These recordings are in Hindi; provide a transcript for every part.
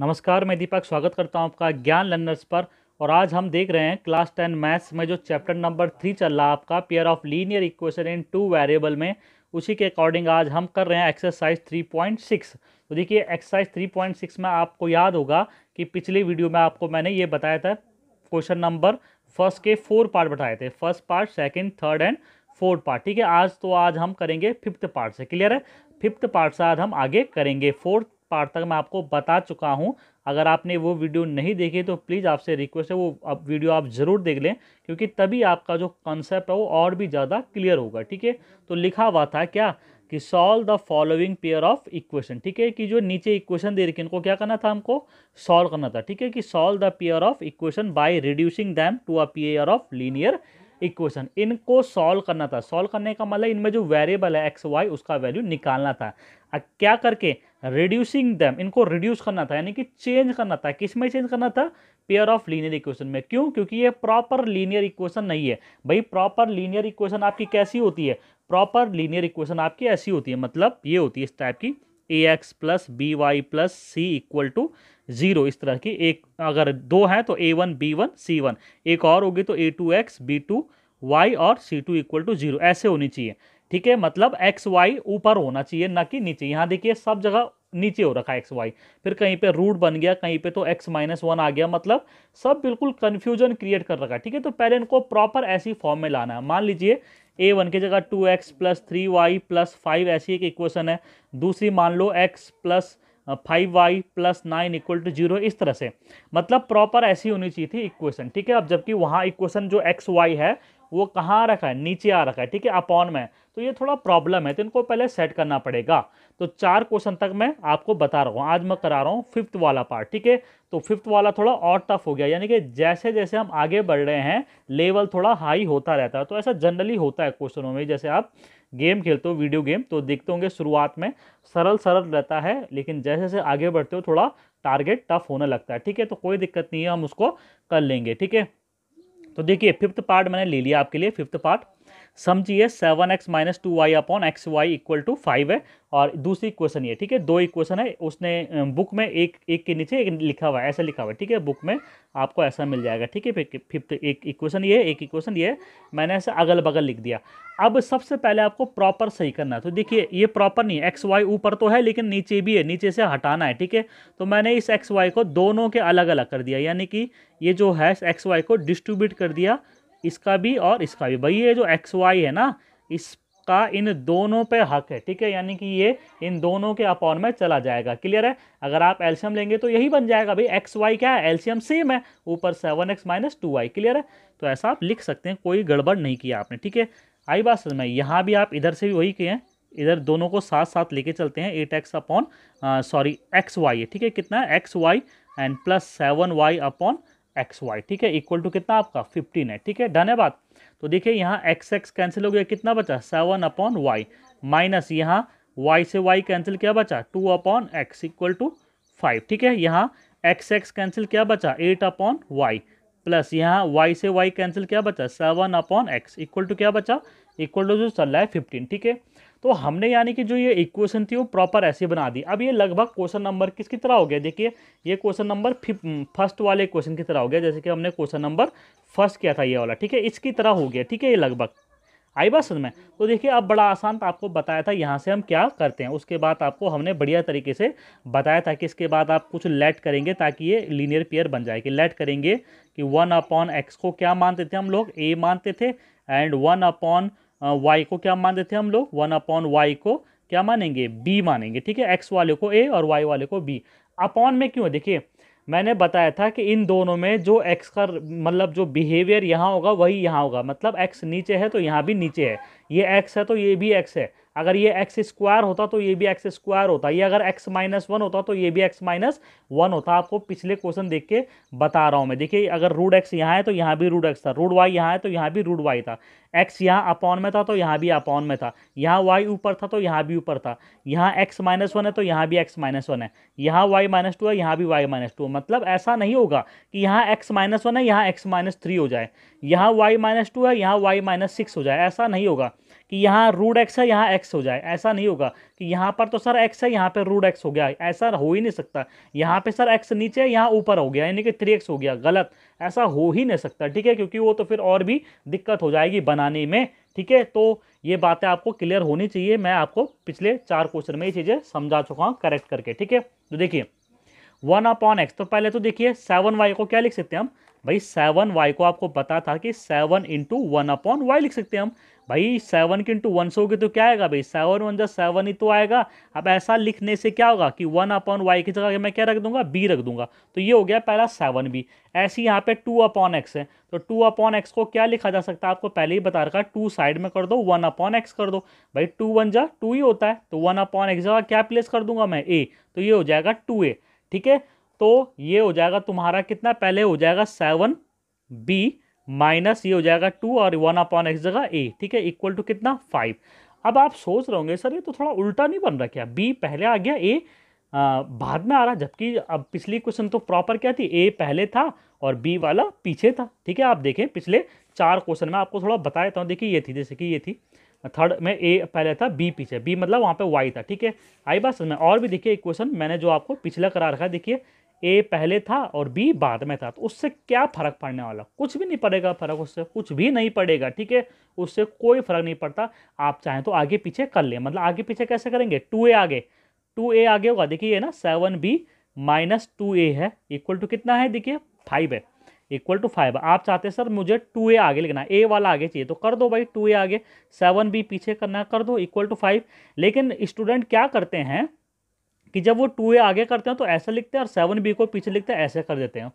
नमस्कार मैं दीपक स्वागत करता हूं आपका ज्ञान लर्नर्स पर और आज हम देख रहे हैं क्लास टेन मैथ्स में जो चैप्टर नंबर थ्री चल रहा है आपका pair of linear equation in two variable में उसी के अकॉर्डिंग आज हम कर रहे हैं एक्सरसाइज थ्री पॉइंट सिक्स तो देखिए एक्सरसाइज थ्री पॉइंट सिक्स में आपको याद होगा कि पिछली वीडियो में आपको मैंने ये बताया था क्वेश्चन नंबर फर्स्ट के फोर पार्ट बताए थे first part second third and fourth part ठीक है आज तो आज हम करेंगे फिफ्थ पार्ट से क्लियर है फिफ्थ पार्ट से आज हम आगे करेंगे फोर्थ पार्ट तक मैं आपको बता चुका हूँ अगर आपने वो वीडियो नहीं देखी तो प्लीज़ आपसे रिक्वेस्ट है वो आप वीडियो आप ज़रूर देख लें क्योंकि तभी आपका जो कॉन्सेप्ट है वो और भी ज़्यादा क्लियर होगा ठीक है तो लिखा हुआ था क्या कि solve the following pair of equation ठीक है कि जो नीचे इक्वेशन दे रखी इनको क्या करना था हमको सॉल्व करना था ठीक है कि solve the pair of equation by reducing them to a pair of linear equation इनको सॉल्व करना था सॉल्व करने का मतलब इनमें जो वेरिएबल है एक्स वाई उसका वैल्यू निकालना था अब क्या करके रिड्यूसिंग दैम इनको रिड्यूस करना था यानी कि चेंज करना था किस में चेंज करना था पेयर ऑफ लीनियर इक्वेशन में क्यों क्योंकि ये प्रॉपर लीनियर इक्वेशन नहीं है भाई प्रॉपर लीनियर इक्वेशन आपकी कैसी होती है प्रॉपर लीनियर इक्वेशन आपकी ऐसी होती है मतलब ये होती है इस टाइप की A X plus B Y plus C equal to zero इस तरह की एक अगर दो हैं तो A one B one C one एक और होगी तो A two X B two Y और C two equal to zero ऐसे होनी चाहिए ठीक है मतलब एक्स वाई ऊपर होना चाहिए ना कि नीचे यहाँ देखिए सब जगह नीचे हो रखा है एक्स वाई फिर कहीं पे रूट बन गया कहीं पे तो एक्स माइनस वन आ गया मतलब सब बिल्कुल कन्फ्यूजन क्रिएट कर रखा है ठीक है तो पहले इनको प्रॉपर ऐसी फॉर्म में लाना है मान लीजिए ए वन की जगह two X plus three Y plus five ऐसी एक इक्वेशन है दूसरी मान लो X plus five Y plus nine equal to zero इस तरह से मतलब प्रॉपर ऐसी होनी चाहिए थी इक्वेशन ठीक है अब जबकि वहाँ इक्वेशन जो एक्स वाई है वो कहाँ रखा है नीचे आ रखा है ठीक है अपॉन में तो ये थोड़ा प्रॉब्लम है तो इनको पहले सेट करना पड़ेगा तो चार क्वेश्चन तक मैं आपको बता रहा हूँ आज मैं करा रहा हूँ फिफ्थ वाला पार्ट ठीक है तो फिफ्थ वाला थोड़ा और टफ हो गया यानी कि जैसे जैसे हम आगे बढ़ रहे हैं लेवल थोड़ा हाई होता रहता है तो ऐसा जनरली होता है क्वेश्चनों में जैसे आप गेम खेलते हो वीडियो गेम तो देखते होंगे शुरुआत में सरल सरल रहता है लेकिन जैसे जैसे आगे बढ़ते हो थोड़ा टारगेट टफ होने लगता है ठीक है तो कोई दिक्कत नहीं है हम उसको कर लेंगे ठीक है तो देखिए फिफ्थ पार्ट मैंने ले लिया आपके लिए फिफ्थ पार्ट समझिए seven X minus two Y upon X Y equal to five है और दूसरी इक्वेशन ये ठीक है दो इक्वेशन है उसने बुक में एक एक के नीचे एक लिखा हुआ है ऐसा लिखा हुआ है ठीक है बुक में आपको ऐसा मिल जाएगा ठीक है फिफ्थ एक इक्वेशन ये एक इक्वेशन ये मैंने ऐसे अगल बगल लिख दिया अब सबसे पहले आपको प्रॉपर सही करना है तो देखिए ये प्रॉपर नहीं है एक्स वाई ऊपर तो है लेकिन नीचे भी है नीचे से हटाना है ठीक है तो मैंने इस एक्स वाई को दोनों के अलग अलग कर दिया यानी कि ये जो है एक्स वाई को डिस्ट्रीब्यूट कर दिया इसका भी और इसका भी भाई ये जो एक्स वाई है ना इसका इन दोनों पे हक है ठीक है यानी कि ये इन दोनों के अपॉन में चला जाएगा क्लियर है अगर आप एल्शियम लेंगे तो यही बन जाएगा भाई एक्स वाई क्या है एल्शियम सेम है ऊपर seven X minus two Y clear है तो ऐसा आप लिख सकते हैं कोई गड़बड़ नहीं किया आपने ठीक है आई बात समझ में यहाँ भी आप इधर से भी वही किए हैं इधर दोनों को साथ साथ लेके चलते हैं eight X upon sorry X Y है ठीक है कितना X Y and plus seven Y upon X Y ठीक है इक्वल टू कितना आपका फिफ्टीन है ठीक है धन्यवाद तो देखिए यहाँ एक्स एक्स कैंसिल हो गया कितना बचा सेवन अपॉन वाई माइनस यहाँ वाई से वाई कैंसिल क्या बचा two upon x equal to five ठीक है यहाँ एक्स एक्स कैंसिल क्या बचा एट अपॉन वाई प्लस यहाँ वाई से वाई कैंसिल क्या बचा seven upon x equal to क्या बचा इक्वल टू जो चल रहा है फिफ्टीन ठीक है तो हमने यानी कि जो ये इक्वेशन थी वो प्रॉपर ऐसे बना दी अब ये लगभग क्वेश्चन नंबर किसकी तरह हो गया देखिए ये क्वेश्चन नंबर फर्स्ट वाले क्वेश्चन की तरह हो गया जैसे कि हमने क्वेश्चन नंबर फर्स्ट किया था ये वाला ठीक है इसकी तरह हो गया ठीक है ये लगभग आई बात समझ में तो देखिए अब बड़ा आसान आपको बताया था यहाँ से हम क्या करते हैं उसके बाद आपको हमने बढ़िया तरीके से बताया था कि इसके बाद आप कुछ लेट करेंगे ताकि ये लीनियर पेयर बन जाए कि लेट करेंगे कि वन अपॉन एक्स को क्या मानते थे हम लोग ए मानते थे एंड वन अपॉन वाई को क्या मानते थे हम लोग वन अपॉन वाई को क्या मानेंगे बी मानेंगे ठीक है एक्स वाले को ए और वाई वाले को बी अपॉन में क्यों देखिए मैंने बताया था कि इन दोनों में जो एक्स का मतलब जो बिहेवियर यहाँ होगा वही यहाँ होगा मतलब एक्स नीचे है तो यहाँ भी नीचे है ये एक्स है तो ये भी एक्स है अगर ये एक्स स्क्वायर होता तो ये भी एक्स स्क्वायर होता ये अगर एक्स माइनस वन होता तो ये भी एक्स माइनस वन होता आपको पिछले क्वेश्चन देख के बता रहा हूँ मैं देखिए अगर रूड एक्स यहाँ है तो यहाँ भी रूड एक्स था रूड वाई यहाँ है तो यहाँ भी रूड वाई था एक्स यहाँ अपॉन में था तो यहाँ भी अपॉन में था यहाँ वाई ऊपर था तो यहाँ भी ऊपर था यहाँ एक्स माइनस वन है तो यहाँ भी एक्स माइनस वन है यहाँ वाई माइनस टू है यहाँ भी वाई माइनस टू मतलब ऐसा नहीं होगा कि यहाँ एक्स माइनस वन है यहाँ एक्स माइनस थ्री हो जाए यहाँ वाई माइनस टू है यहाँ वाई माइनस सिक्स हो जाए ऐसा नहीं होगा कि यहाँ रूड एक्स है यहाँ एक्स हो जाए ऐसा नहीं होगा कि यहाँ पर तो सर एक्स है यहाँ पर रूड एक्स हो गया ऐसा हो ही नहीं सकता यहाँ पे सर एक्स नीचे है यहाँ ऊपर हो गया यानी कि थ्री एक्स हो गया गलत ऐसा हो ही नहीं सकता ठीक है क्योंकि वो तो फिर और भी दिक्कत हो जाएगी बनाने में ठीक है तो ये बातें आपको क्लियर होनी चाहिए मैं आपको पिछले चार क्वेश्चन में ये चीज़ें समझा चुका हूँ करेक्ट करके ठीक है तो देखिए वन अपॉन एक्स तो पहले तो देखिए सेवन वाई को क्या लिख सकते हैं हम भाई सेवन वाई को आपको पता था कि seven into one upon Y लिख सकते हैं हम भाई सेवन के इंटू वन से होगी तो क्या आएगा भाई सेवन वन जब सेवन ही तो आएगा अब ऐसा लिखने से क्या होगा कि वन अपॉन वाई की जगह मैं क्या रख दूंगा बी रख दूंगा तो ये हो गया पहला सेवन बी ऐसे यहाँ पे टू अपॉन एक्स है तो टू अपॉन एक्स को क्या लिखा जा सकता है आपको पहले ही बता रखा टू साइड में कर दो वन अपॉन एक्स कर दो भाई टू वन जा टू ही होता है तो वन अपॉन एक्स जगह क्या प्लेस कर दूंगा मैं ए तो ये हो जाएगा टू ए ठीक है तो ये हो जाएगा तुम्हारा कितना पहले हो जाएगा सेवन बी माइनस ये हो जाएगा टू और वन अपॉन एक्स जगह ए ठीक है इक्वल टू कितना फाइव अब आप सोच रहे होंगे सर ये तो थोड़ा उल्टा नहीं बन रहा क्या बी पहले आ गया ए बाद में आ रहा जबकि अब पिछली क्वेश्चन तो प्रॉपर क्या थी ए पहले था और बी वाला पीछे था ठीक है आप देखें पिछले चार क्वेश्चन में आपको थोड़ा बताया था देखिए ये थी जैसे कि ये थी थर्ड में ए पहले था बी पीछे बी मतलब वहाँ पे वाई था ठीक है आई बात समझ में और भी देखिए इक्वेशन मैंने जो आपको पिछला करा रखा है देखिए ए पहले था और बी बाद में था तो उससे क्या फ़र्क पड़ने वाला कुछ भी नहीं पड़ेगा फ़र्क उससे कुछ भी नहीं पड़ेगा ठीक है उससे कोई फ़र्क नहीं पड़ता आप चाहें तो आगे पीछे कर लें मतलब आगे पीछे कैसे करेंगे टू ए आगे टू ए आगे होगा देखिए ये ना seven B minus two A है इक्वल टू कितना है देखिए फाइव है इक्वल टू फाइव आप चाहते हैं सर मुझे टू ए आगे लिखना ए वाला आगे चाहिए तो कर दो भाई टू ए आगे सेवन बी पीछे करना कर दो इक्वल टू फाइव लेकिन स्टूडेंट क्या करते हैं कि जब वो टू ए आगे करते हैं तो ऐसा लिखते हैं और सेवन बी को पीछे लिखते हैं ऐसे कर देते हैं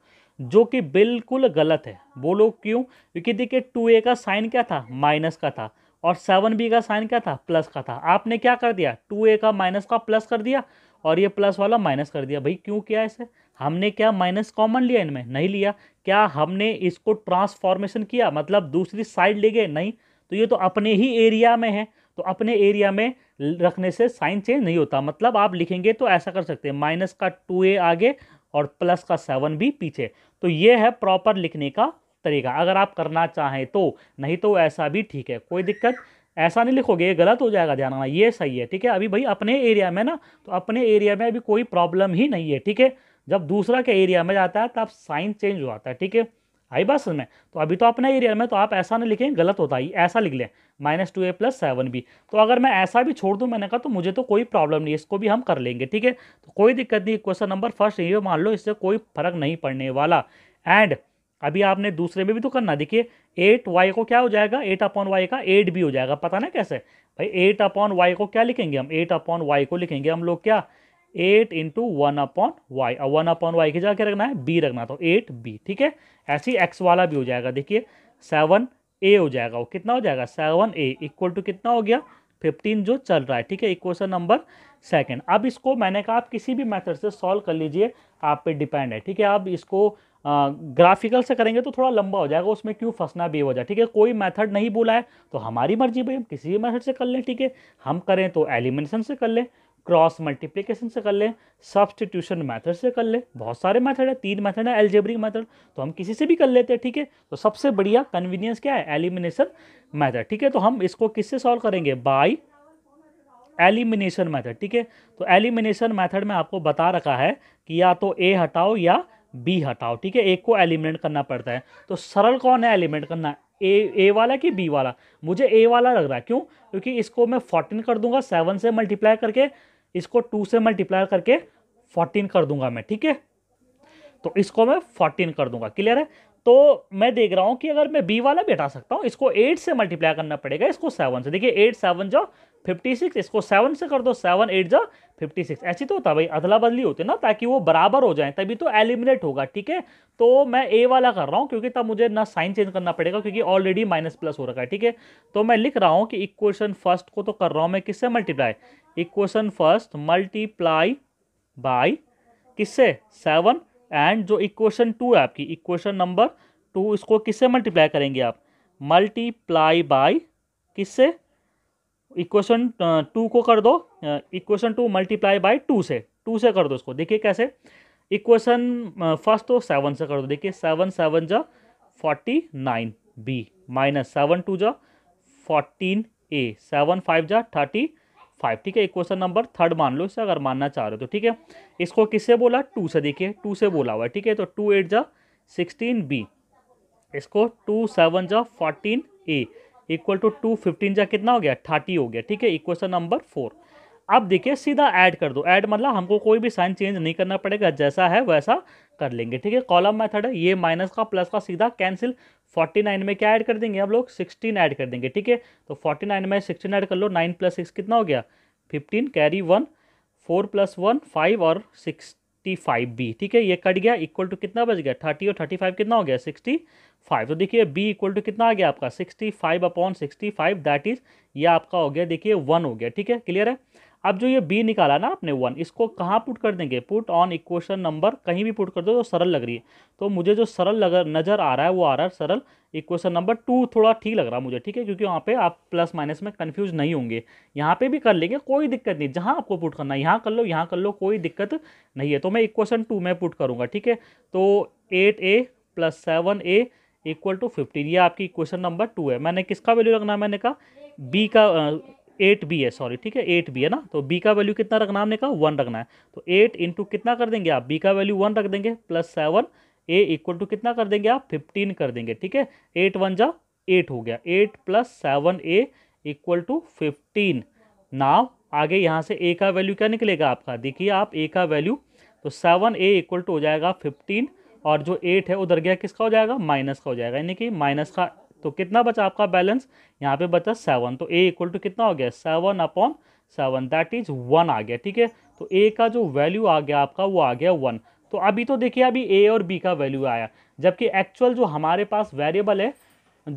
जो कि बिल्कुल गलत है वो लोग क्यों क्योंकि देखिए टू ए का साइन क्या था माइनस का था और सेवन बी का साइन क्या था प्लस का था आपने क्या कर दिया टू ए का माइनस का प्लस कर दिया और ये प्लस वाला माइनस कर दिया भाई क्यों किया ऐसे हमने क्या माइनस कॉमन लिया इनमें नहीं लिया क्या हमने इसको ट्रांसफॉर्मेशन किया मतलब दूसरी साइड ले गए नहीं तो ये तो अपने ही एरिया में है तो अपने एरिया में रखने से साइन चेंज नहीं होता मतलब आप लिखेंगे तो ऐसा कर सकते हैं माइनस का टू ए आगे और प्लस का सेवन भी पीछे तो ये है प्रॉपर लिखने का तरीका अगर आप करना चाहें तो नहीं तो ऐसा भी ठीक है कोई दिक्कत ऐसा नहीं लिखोगे ये गलत हो जाएगा ध्यान रखना ये सही है ठीक है अभी भाई अपने एरिया में ना तो अपने एरिया में अभी कोई प्रॉब्लम ही नहीं है ठीक है जब दूसरा के एरिया में जाता है तब साइन चेंज हो जाता है ठीक है आई बात समझ में तो अभी तो अपने एरिया में तो आप ऐसा नहीं लिखें गलत होता है ऐसा लिख लें minus two A plus seven B तो अगर मैं ऐसा भी छोड़ दूँ मैंने कहा तो मुझे तो कोई प्रॉब्लम नहीं है इसको भी हम कर लेंगे ठीक है तो कोई दिक्कत नहीं क्वेश्चन नंबर फर्स्ट ये मान लो इससे कोई फर्क नहीं पड़ने वाला एंड अभी आपने दूसरे में भी तो करना देखिए एट वाई को क्या हो जाएगा एट अपॉन वाई का एट भी हो जाएगा पता ना कैसे भाई एट अपॉन वाई को क्या लिखेंगे हम एट अपॉन वाई को लिखेंगे हम लोग क्या eight into one upon Y और वन अपॉन वाई की जगह क्या रखना है बी रखना तो एट बी ठीक है ऐसे ही एक्स वाला भी हो जाएगा देखिए सेवन ए हो जाएगा वो कितना हो जाएगा सेवन ए इक्वल टू कितना हो गया फिफ्टीन जो चल रहा है ठीक है इक्वेशन नंबर सेकेंड अब इसको मैंने कहा आप किसी भी मैथड से सॉल्व कर लीजिए आप पे डिपेंड है ठीक है आप इसको आ, ग्राफिकल से करेंगे तो थोड़ा लंबा हो जाएगा उसमें क्यों फंसना भी हो जाए ठीक है कोई मेथड नहीं बोला है तो हमारी मर्जी भाई हम किसी भी मेथड से कर लें ठीक है हम करें तो एलिमिनेशन से कर लें क्रॉस मल्टीप्लिकेशन से कर लें सब्सटीट्यूशन मेथड से कर लें बहुत सारे मेथड है तीन मेथड है एलजेब्रिक मेथड तो हम किसी से भी कर लेते हैं ठीक है तो सबसे बढ़िया कन्वीनियंस क्या है एलिमिनेशन मेथड ठीक है तो हम इसको किससे सॉल्व करेंगे बाई एलिमिनेशन मेथड ठीक है तो एलिमिनेशन मैथड में आपको बता रखा है कि या तो ए हटाओ या बी हटाओ ठीक है एक को एलिमिनेट करना पड़ता है तो सरल कौन है एलिमिनेट करना ए ए वाला कि बी वाला मुझे ए वाला लग रहा है क्यों क्योंकि इसको मैं फोर्टीन कर दूंगा सेवन से मल्टीप्लाई करके इसको टू से मल्टीप्लाई करके फोर्टीन कर दूंगा मैं ठीक है तो इसको मैं फोर्टीन कर दूंगा क्लियर है तो मैं देख रहा हूँ कि अगर मैं बी वाला भी हटा सकता हूँ इसको एट से मल्टीप्लाई करना पड़ेगा इसको सेवन से देखिए एट सेवन जो फिफ्टी सिक्स इसको सेवन से कर दो सेवन एट जो फिफ्टी सिक्स ऐसी तो होता भाई अदला बदली होती ना ताकि वो बराबर हो जाए तभी तो एलिमिनेट होगा ठीक है तो मैं ए वाला कर रहा हूँ क्योंकि तब मुझे ना साइन चेंज करना पड़ेगा क्योंकि ऑलरेडी माइनस प्लस हो रखा है ठीक है तो मैं लिख रहा हूँ कि इक्वेशन फर्स्ट को तो कर रहा हूँ मैं किससे multiply equation first multiply by किससे सेवन एंड जो इक्वेशन टू है आपकी इक्वेशन नंबर टू इसको किससे मल्टीप्लाई करेंगे आप मल्टीप्लाई बाई किससे इक्वेशन टू को कर दो equation two multiply by two से टू से कर दो इसको देखिए कैसे इक्वेशन फर्स्ट तो सेवन से कर दो देखिए सेवन सेवन जा forty nine B minus seven two जा फोर्टीन ए सेवन फाइव जा थर्टी फाइव ठीक है इक्वेशन नंबर थर्ड मान लो इसे अगर मानना चाह रहे हो तो ठीक है इसको किससे बोला टू से देखिए टू से बोला हुआ है ठीक है तो टू एट जा सिक्सटीन बी इसको टू सेवन जा fourteen A equal to two fifteen जा कितना हो गया थर्टी हो गया ठीक है इक्वेशन नंबर फोर अब देखिए सीधा ऐड कर दो ऐड मतलब हमको कोई भी साइन चेंज नहीं करना पड़ेगा जैसा है वैसा कर लेंगे ठीक है कॉलम मेथड है ये माइनस का प्लस का सीधा कैंसिल फोर्टी नाइन में क्या ऐड कर देंगे हम लोग सिक्सटीन ऐड कर देंगे ठीक है तो फोर्टी नाइन में सिक्सटीन ऐड कर लो नाइन प्लस सिक्स कितना हो गया fifteen carry one four plus one five और सिक्सटी फाइव बी ठीक है ये कट गया इक्वल टू कितना बच गया थर्टी और थर्टी फाइव कितना हो गया सिक्सटी फाइव तो देखिए बी इक्वल टू कितना आ गया आपका sixty five upon sixty five that is ये आपका हो गया देखिए वन हो गया ठीक है क्लियर है अब जो ये बी निकाला ना आपने वन इसको कहाँ पुट कर देंगे पुट ऑन इक्वेशन नंबर कहीं भी पुट कर दो तो सरल लग रही है तो मुझे जो सरल लग नज़र आ रहा है वो आ रहा है सरल इक्वेशन नंबर टू थोड़ा ठीक लग रहा है मुझे ठीक है क्योंकि वहाँ पे आप प्लस माइनस में कन्फ्यूज नहीं होंगे यहाँ पे भी कर लेंगे कोई दिक्कत नहीं जहाँ आपको पुट करना है यहाँ कर लो यहाँ कर लो कोई दिक्कत नहीं है तो मैं इक्वेशन टू में पुट करूँगा ठीक है तो eight A plus seven A equal to fifteen ये आपकी इक्वेशन नंबर टू है मैंने किसका वैल्यू रखना मैंने कहा बी का एट बी है सॉरी ठीक है एट बी है ना तो बी का वैल्यू कितना रखना हमने कहा वन रखना है तो एट इंटू कितना कर देंगे आप बी का वैल्यू वन रख देंगे plus seven A equal to कितना कर देंगे आप फिफ्टीन कर देंगे ठीक है एट वन जा एट हो गया eight plus seven A equal to fifteen now आगे यहाँ से ए का वैल्यू क्या निकलेगा आपका देखिए आप ए का वैल्यू तो सेवन ए इक्वल टू हो जाएगा फिफ्टीन और जो एट है उधर गया किसका हो जाएगा माइनस का हो जाएगा यानी कि माइनस का तो कितना बचा आपका बैलेंस यहाँ पे बचा सेवन तो ए इक्वल टू कितना हो गया seven upon seven that is one आ गया ठीक है तो ए का जो वैल्यू आ गया आपका वो आ गया वन तो अभी तो देखिए अभी ए और बी का वैल्यू आया जबकि एक्चुअल जो हमारे पास वेरिएबल है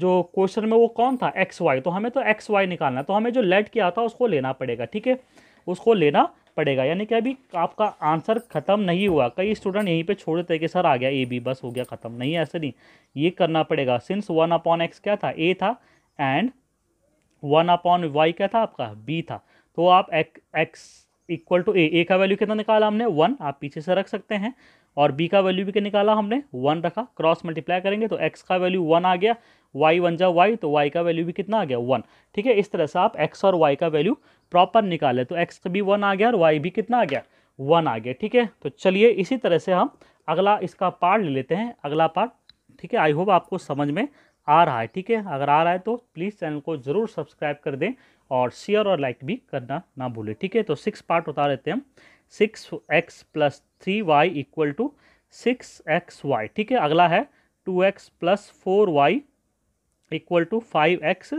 जो क्वेश्चन में वो कौन था एक्स वाई तो हमें तो एक्स वाई निकालना तो हमें जो लेट किया था उसको लेना पड़ेगा ठीक है उसको लेना पड़ेगा यानी कि अभी आपका आंसर ख़त्म नहीं हुआ कई स्टूडेंट यहीं पे छोड़ देते हैं कि सर आ गया ए बी बस हो गया ख़त्म नहीं ऐसे नहीं ये करना पड़ेगा सिंस वन अपॉन एक्स क्या था ए था एंड वन अपॉन वाई क्या था आपका बी था तो आप X equal to A A का वैल्यू कितना निकाला हमने वन आप पीछे से रख सकते हैं और बी का वैल्यू भी निकाला हमने वन रखा क्रॉस मल्टीप्लाई करेंगे तो एक्स का वैल्यू वन आ गया वाई वन जा वाई तो वाई का वैल्यू भी कितना आ गया वन ठीक है इस तरह से आप एक्स और वाई का वैल्यू प्रॉपर निकाले तो एक्स भी वन आ गया और वाई भी कितना आ गया वन आ गया ठीक है तो चलिए इसी तरह से हम अगला इसका पार्ट ले लेते हैं अगला पार्ट ठीक है आई होप आपको समझ में आ रहा है ठीक है अगर आ रहा है तो प्लीज़ चैनल को ज़रूर सब्सक्राइब कर दें और शेयर और लाइक भी करना ना भूलें ठीक है तो सिक्स पार्ट उतार लेते हैं six X plus three Y equal to six X Y ठीक है अगला है two X plus four Y equal to five X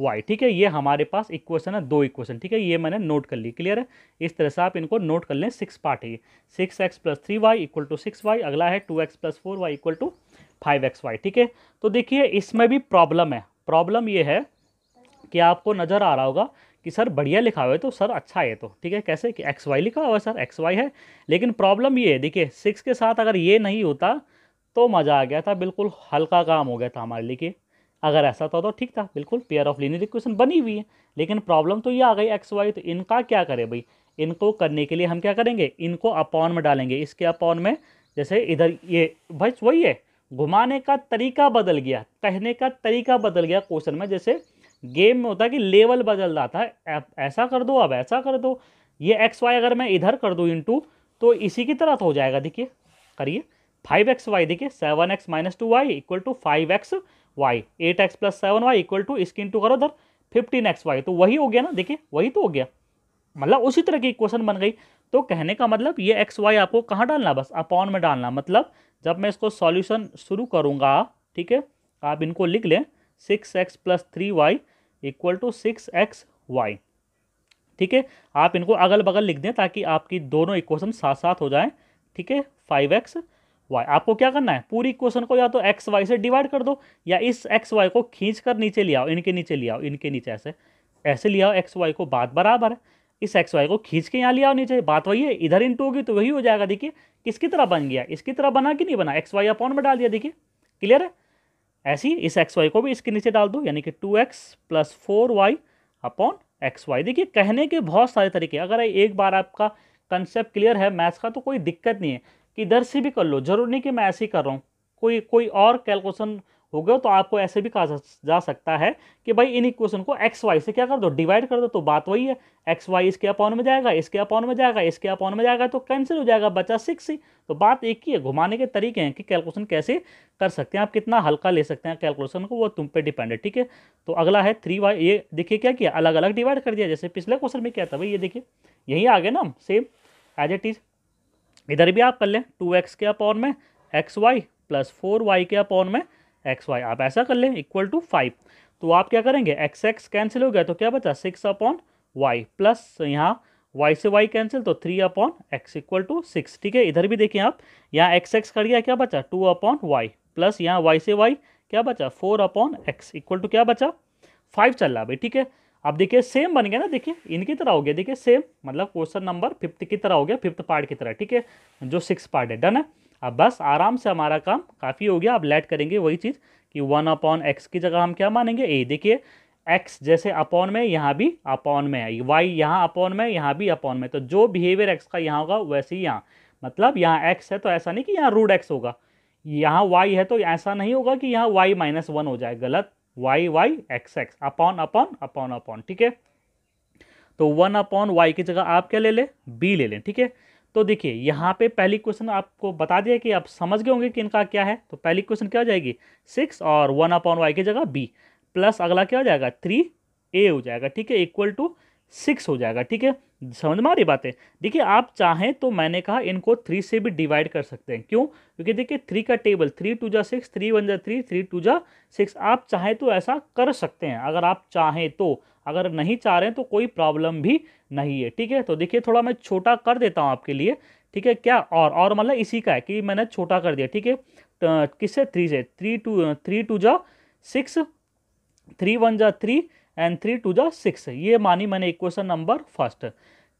Y ठीक है ये हमारे पास इक्वेशन है दो इक्वेशन ठीक है ये मैंने नोट कर ली क्लियर है इस तरह से आप इनको नोट कर लें सिक्स पार्ट है ये six X plus three Y equal to six Y अगला है two X plus four Y equal to five X Y ठीक है तो देखिए इसमें भी प्रॉब्लम है प्रॉब्लम ये है कि आपको नज़र आ रहा होगा कि सर बढ़िया लिखा हुआ है तो सर अच्छा है तो ठीक है कैसे कि एक्स वाई लिखा हुआ है सर एक्स वाई है लेकिन प्रॉब्लम ये है देखिए सिक्स के साथ अगर ये नहीं होता तो मज़ा आ गया था बिल्कुल हल्का काम हो गया था हमारे लिए अगर ऐसा था तो ठीक था बिल्कुल पेयर ऑफ लीनियर इक्वेशन बनी हुई है लेकिन प्रॉब्लम तो ये आ गई एक्स वाई तो इनका क्या करें भाई इनको करने के लिए हम क्या करेंगे इनको अपॉन में डालेंगे इसके अपॉन में जैसे इधर ये भाई वही है घुमाने का तरीका बदल गया कहने का तरीका बदल गया क्वेश्चन में जैसे गेम में होता है कि लेवल बदल रहा था ऐसा कर दो अब ऐसा कर दो ये एक्स वाई अगर मैं इधर कर दूँ टू तो इसी की तरह तो हो जाएगा देखिए करिए फाइव एक्स वाई देखिए seven X minus two Y equal to five X Y eight X plus seven Y equal to इसकी इंटू करो उधर फिफ्टीन एक्स वाई तो वही हो गया ना देखिए वही तो हो गया मतलब उसी तरह की इक्वेशन बन गई तो कहने का मतलब ये एक्स वाई आपको कहाँ डालना बस अपॉन में डालना मतलब जब मैं इसको सॉल्यूशन शुरू करूँगा ठीक है आप इनको लिख लें six X plus three Y equal to six X Y ठीक है आप इनको अगल बगल लिख दें ताकि आपकी दोनों इक्वेशन साथ साथ हो जाएं ठीक है फाइव एक्स वाई आपको क्या करना है पूरी क्वेश्चन को या तो एक्स वाई से डिवाइड कर दो या इस एक्स वाई को खींच कर नीचे ले आओ इनके नीचे ले आओ इनके नीचे ऐसे ऐसे ले आओ एक्स वाई को बात बराबर है इस एक्स वाई को खींच के यहाँ ले आओ नीचे बात वही है इधर इंटू होगी तो वही हो जाएगा देखिए किसकी तरह बन गया इसकी तरह बना कि नहीं बना एक्स वाई अपॉन में डाल दिया देखिए क्लियर है ऐसे ही इस एक्स वाई को भी इसके नीचे डाल दो यानी कि two X plus four Y upon X Y देखिए कहने के बहुत सारे तरीके अगर एक बार आपका कंसेप्ट क्लियर है मैथ्स का तो कोई दिक्कत नहीं है इधर से भी कर लो ज़रूरी नहीं कि मैं ऐसे ही कर रहा हूँ कोई कोई और कैलकुलेशन गया तो आपको ऐसे भी कहा जा सकता है कि भाई इन इक्वेशन को एक्स वाई से क्या कर दो डिवाइड कर दो तो बात वही है एक्स वाई इसके अपॉन में जाएगा इसके अपॉन में जाएगा इसके अपॉन में जाएगा तो कैंसिल हो जाएगा बचा सिक्स ही तो बात एक ही है घुमाने के तरीके हैं कि कैलकुलेशन कैसे कर सकते हैं आप कितना हल्का ले सकते हैं कैलकुलेशन को वो तुम पर डिपेंड है ठीक है तो अगला है थ्री वाई ये देखिए क्या किया अलग अलग डिवाइड कर दिया जैसे पिछले क्वेश्चन में क्या था भाई ये देखिए यही आ गया ना सेम एज इट इज़ इधर भी आप कर लें टू एक्स के अपॉन में X Y plus four Y के अपॉन में एक्स वाई आप ऐसा कर लें इक्वल टू फाइव तो आप क्या करेंगे एक्स एक्स कैंसिल हो गया तो क्या बचा सिक्स अपॉन वाई प्लस यहाँ वाई से वाई कैंसिल तो three upon x equal to six ठीक है इधर भी देखिए आप यहाँ एक्स एक्स कर गया क्या बचा टू अपॉन वाई प्लस यहाँ वाई से वाई क्या बचा four upon x equal to क्या बचा फाइव चल रहा भाई ठीक है अब देखिए सेम बन गया ना देखिए इनकी तरह हो गया देखिए सेम मतलब क्वेश्चन नंबर फिफ्थ की तरह हो गया फिफ्थ पार्ट की तरह ठीक है जो सिक्स पार्ट है डन है अब बस आराम से हमारा काम काफ़ी हो गया अब लेट करेंगे वही चीज़ कि वन अपॉन एक्स की जगह हम क्या मानेंगे ए देखिए एक्स जैसे अपॉन में यहाँ भी अपॉन में है वाई यहाँ अपॉन में यहाँ भी अपॉन में तो जो बिहेवियर एक्स का यहाँ होगा वैसे ही यहाँ मतलब यहाँ एक्स है तो ऐसा नहीं कि यहाँ रूड एक्स होगा यहाँ वाई है तो ऐसा नहीं होगा कि यहाँ वाई माइनस वन हो जाए गलत y y x x upon upon upon upon ठीक है तो वन अपॉन वाई की जगह आप क्या ले लें बी ले लें ठीक है तो देखिए यहाँ पे पहली क्वेश्चन आपको बता दिया कि आप समझ गए होंगे कि इनका क्या है तो पहली क्वेश्चन क्या हो जाएगी सिक्स और वन अपॉन वाई की जगह बी प्लस अगला क्या हो जाएगा थ्री ए हो जाएगा ठीक है इक्वल टू सिक्स हो जाएगा ठीक है समझ में आ रही बातें देखिए आप चाहें तो मैंने कहा इनको थ्री से भी डिवाइड कर सकते हैं क्यों क्योंकि देखिए थ्री का टेबल थ्री टू जा सिक्स थ्री वन जा थ्री थ्री टू जा सिक्स आप चाहें तो ऐसा कर सकते हैं अगर आप चाहें तो अगर नहीं चाह रहे हैं तो कोई प्रॉब्लम भी नहीं है ठीक है तो देखिए थोड़ा मैं छोटा कर देता हूँ आपके लिए ठीक है क्या और और मतलब इसी का है कि मैंने छोटा कर दिया ठीक है किससे थ्री से थ्री टू थ्री टू जा सिक्स थ्री वन जा थ्री एंड थ्री टू जो सिक्स ये मानी मैंने इक्वेशन नंबर फर्स्ट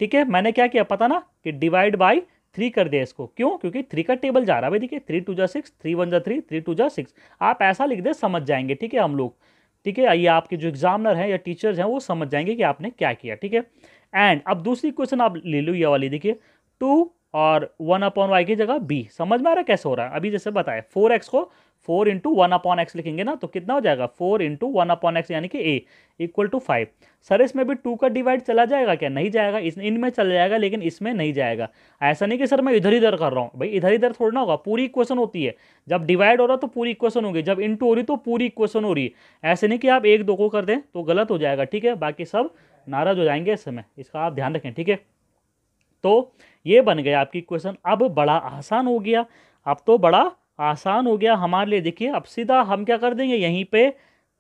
ठीक है मैंने क्या किया पता ना कि डिवाइड बाई थ्री कर दिया इसको क्यों क्योंकि थ्री का टेबल जा रहा है भाई देखिए थ्री टू जा सिक्स थ्री वन जो थ्री थ्री टू जो सिक्स आप ऐसा लिख दे समझ जाएंगे ठीक है हम लोग ठीक है ये आपके जो एग्जामिनर हैं या टीचर्स हैं वो समझ जाएंगे कि आपने क्या किया ठीक है एंड अब दूसरी क्वेश्चन आप ले लो ये वाली देखिए टू और वन अपॉन वाई की जगह बी समझ में आ रहा है कैसे हो रहा है अभी जैसे बताया फोर एक्स को four into one upon x लिखेंगे ना तो कितना हो जाएगा four into one upon x यानी कि a equal to five sir इसमें भी टू का डिवाइड चला जाएगा क्या नहीं जाएगा इस इनमें चला जाएगा लेकिन इसमें नहीं जाएगा ऐसा नहीं कि सर मैं इधर इधर कर रहा हूँ भाई इधर इधर थोड़ा होगा पूरी इक्वेशन होती है जब डिवाइड हो रहा तो पूरी इक्वेशन होगी जब इंटू हो रही तो पूरी इक्वेशन हो रही है ऐसे नहीं कि आप एक दो को कर दें तो गलत हो जाएगा ठीक है बाकी सब नाराज हो जाएंगे इस समय इसका आप ध्यान रखें ठीक है तो ये बन गया आपकी इक्वेशन अब बड़ा आसान हो गया अब तो बड़ा आसान हो गया हमारे लिए देखिए अब सीधा हम क्या कर देंगे यहीं पे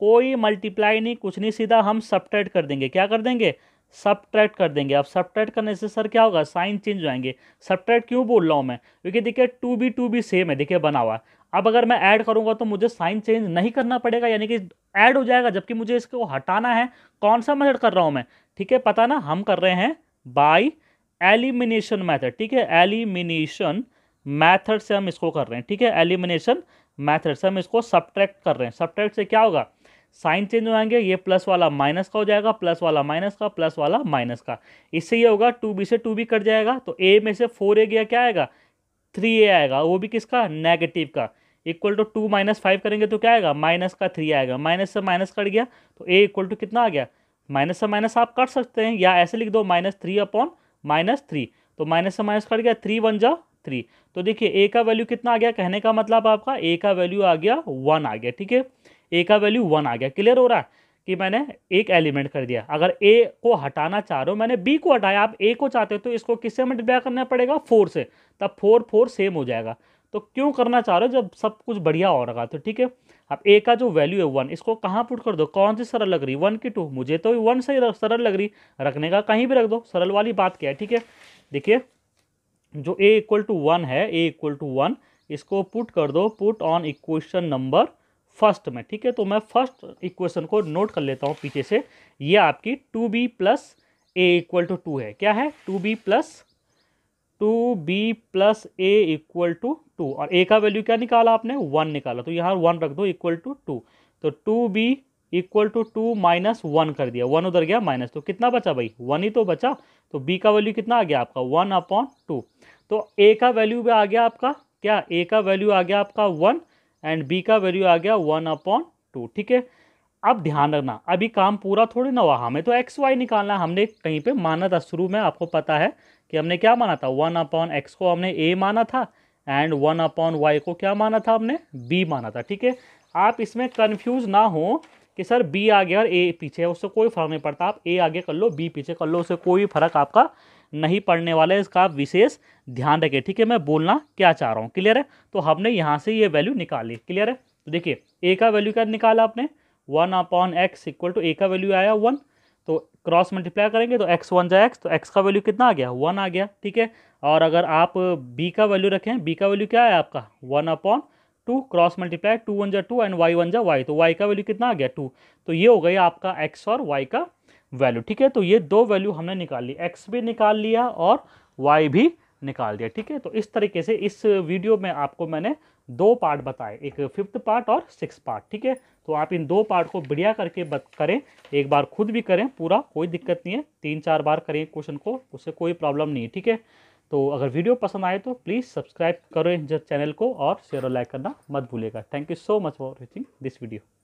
कोई मल्टीप्लाई नहीं कुछ नहीं सीधा हम सब्ट्रैक्ट कर देंगे क्या कर देंगे सब्ट्रैक्ट कर देंगे अब सब्ट्रैक्ट करने से सर क्या होगा साइन चेंज हो जाएंगे सब्ट्रैक्ट क्यों बोल रहा हूँ मैं क्योंकि देखिए two b two b same है देखिए बना हुआ अब अगर मैं ऐड करूँगा तो मुझे साइन चेंज नहीं करना पड़ेगा यानी कि ऐड हो जाएगा जबकि मुझे इसको हटाना है कौन सा मेथड कर रहा हूँ मैं ठीक है पता ना हम कर रहे हैं बाई एलिमिनेशन मैथड ठीक है एलिमिनेशन मैथड से हम इसको कर रहे हैं ठीक है एलिमिनेशन मैथड से हम इसको सब्ट्रैक्ट कर रहे हैं सब्ट्रैक्ट से क्या होगा साइन चेंज हो जाएंगे ये प्लस वाला माइनस का हो जाएगा प्लस वाला माइनस का प्लस वाला माइनस का इससे ये होगा टू बी से टू बी कट जाएगा तो ए में से फोर ए गया क्या आएगा थ्री ए आएगा वो भी किसका नेगेटिव का equal to two minus five करेंगे तो क्या आएगा माइनस का थ्री आएगा माइनस से माइनस कट गया तो ए इक्वल टू कितना आ गया माइनस से माइनस आप कर सकते हैं या ऐसे लिख दो minus three upon minus three तो माइनस से माइनस कट गया थ्री वन जा थ्री तो देखिए ए का वैल्यू कितना आ गया कहने का मतलब आपका ए का वैल्यू आ गया वन आ गया ठीक है ए का वैल्यू वन आ गया क्लियर हो रहा है कि मैंने एक एलिमेंट कर दिया अगर ए को हटाना चाह रहे हो मैंने बी को हटाया आप ए को चाहते हो तो इसको किससे मल्टीप्लाई करना पड़ेगा फोर से तब फोर फोर सेम हो जाएगा तो क्यों करना चाह रहे हो जब सब कुछ बढ़िया हो रहा तो ठीक है अब ए का जो वैल्यू है वन इसको कहाँ पुट कर दो कौन सी सरल लग रही वन की टू मुझे तो वन से सरल लग रही रखने का कहीं भी रख दो सरल वाली बात क्या है ठीक है देखिए जो ए इक्वल टू वन है ए इक्वल टू वन इसको पुट कर दो put on equation number first में ठीक है तो मैं फर्स्ट इक्वेशन को नोट कर लेता हूँ पीछे से ये आपकी two b plus a equal to two है क्या है two b plus two b plus a equal to two और ए का वैल्यू क्या निकाला आपने वन निकाला तो यहाँ वन रख दो इक्वल टू टू तो two b equal to two minus one कर दिया वन उधर गया माइनस तो कितना बचा भाई वन ही तो बचा तो बी का वैल्यू कितना आ गया आपका वन अपॉन टू तो ए का वैल्यू भी आ गया आपका क्या ए का वैल्यू आ गया आपका वन एंड बी का वैल्यू आ गया वन अपॉन टू ठीक है अब ध्यान रखना अभी काम पूरा थोड़ी ना हुआ हमें तो एक्स वाई निकालना हमने कहीं पे माना था शुरू में आपको पता है कि हमने क्या माना था वन अपॉन एक्स को हमने ए माना था एंड वन अपॉन वाई को क्या माना था हमने बी माना था ठीक है आप इसमें कन्फ्यूज ना हो कि सर बी आगे और ए पीछे है उससे कोई फ़र्क नहीं पड़ता आप ए आगे कर लो बी पीछे कर लो उससे कोई फ़र्क आपका नहीं पड़ने वाला है इसका आप विशेष ध्यान रखें ठीक है मैं बोलना क्या चाह रहा हूँ क्लियर है तो हमने यहाँ से ये वैल्यू निकाली क्लियर है तो देखिए ए का वैल्यू क्या निकाला आपने one upon x equal to a का वैल्यू आया वन तो क्रॉस मल्टीप्लाई करेंगे तो एक्स वन जाए एक्स तो एक्स का वैल्यू कितना आ गया वन आ गया ठीक है और अगर आप बी का वैल्यू रखें बी का वैल्यू क्या है आपका one upon two cross multiply two one जा टू एंड वाई वन जा वाई तो वाई का वैल्यू कितना आ गया टू तो ये हो गया आपका एक्स और वाई का वैल्यू ठीक है तो ये दो वैल्यू हमने निकाल ली एक्स भी निकाल लिया और वाई भी निकाल दिया ठीक है तो इस तरीके से इस वीडियो में आपको मैंने दो पार्ट बताए एक फिफ्थ पार्ट और सिक्स पार्ट ठीक है तो आप इन दो पार्ट को बढ़िया करके बत करें एक बार खुद भी करें पूरा कोई दिक्कत नहीं है तीन चार बार करें क्वेश्चन को उससे कोई प्रॉब्लम नहीं है ठीक है तो अगर वीडियो पसंद आए तो प्लीज़ सब्सक्राइब करो जब चैनल को और शेयर और लाइक करना मत भूलेगा thank you so much for watching this video